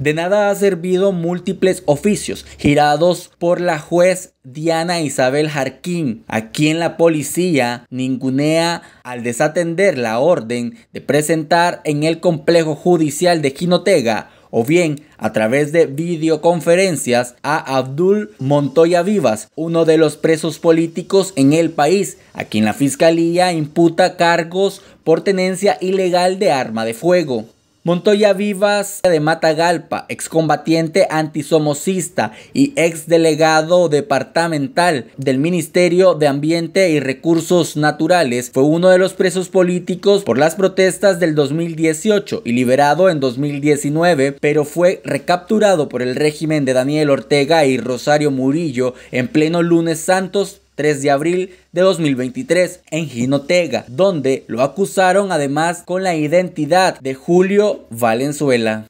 De nada ha servido múltiples oficios girados por la juez Diana Isabel Jarquín, a quien la policía ningunea al desatender la orden de presentar en el complejo judicial de Quinotega o bien a través de videoconferencias a Abdul Montoya Vivas, uno de los presos políticos en el país, a quien la fiscalía imputa cargos por tenencia ilegal de arma de fuego. Montoya Vivas de Matagalpa, excombatiente antisomocista y exdelegado departamental del Ministerio de Ambiente y Recursos Naturales, fue uno de los presos políticos por las protestas del 2018 y liberado en 2019, pero fue recapturado por el régimen de Daniel Ortega y Rosario Murillo en pleno lunes santos de abril de 2023 en Ginotega, donde lo acusaron además con la identidad de Julio Valenzuela.